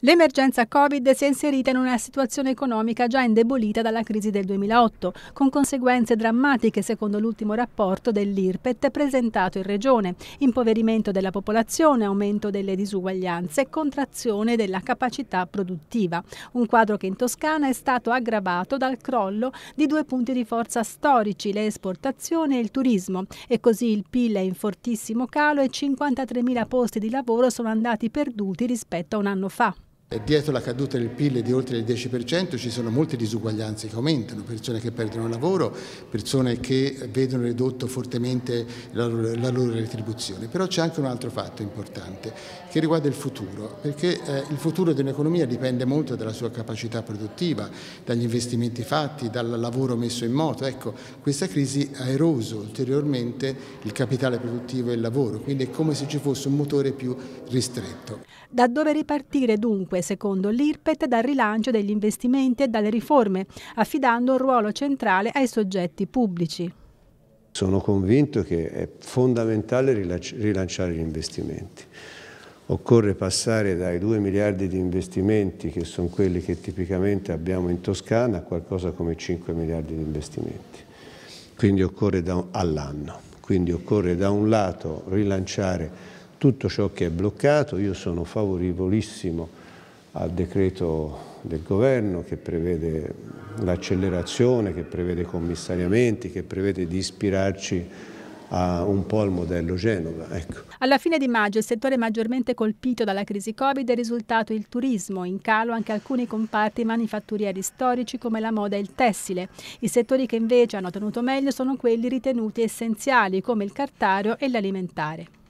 L'emergenza Covid si è inserita in una situazione economica già indebolita dalla crisi del 2008, con conseguenze drammatiche secondo l'ultimo rapporto dell'IRPET presentato in Regione, impoverimento della popolazione, aumento delle disuguaglianze e contrazione della capacità produttiva. Un quadro che in Toscana è stato aggravato dal crollo di due punti di forza storici, le esportazioni e il turismo, e così il PIL è in fortissimo calo e 53.000 posti di lavoro sono andati perduti rispetto a un anno fa. Dietro la caduta del PIL di oltre il 10% ci sono molte disuguaglianze che aumentano, persone che perdono il lavoro, persone che vedono ridotto fortemente la loro, la loro retribuzione. Però c'è anche un altro fatto importante che riguarda il futuro, perché eh, il futuro di un'economia dipende molto dalla sua capacità produttiva, dagli investimenti fatti, dal lavoro messo in moto. Ecco, questa crisi ha eroso ulteriormente il capitale produttivo e il lavoro, quindi è come se ci fosse un motore più ristretto. Da dove ripartire dunque? dunque, secondo l'IRPET, dal rilancio degli investimenti e dalle riforme, affidando un ruolo centrale ai soggetti pubblici. Sono convinto che è fondamentale rilanciare gli investimenti. Occorre passare dai 2 miliardi di investimenti, che sono quelli che tipicamente abbiamo in Toscana, a qualcosa come 5 miliardi di investimenti. Quindi occorre all'anno. Quindi occorre da un lato rilanciare tutto ciò che è bloccato, io sono favorevolissimo al decreto del governo che prevede l'accelerazione, che prevede commissariamenti, che prevede di ispirarci un po' al modello Genova. Ecco. Alla fine di maggio il settore maggiormente colpito dalla crisi Covid è risultato il turismo, in calo anche alcuni comparti manifatturieri storici come la moda e il tessile. I settori che invece hanno tenuto meglio sono quelli ritenuti essenziali come il cartario e l'alimentare.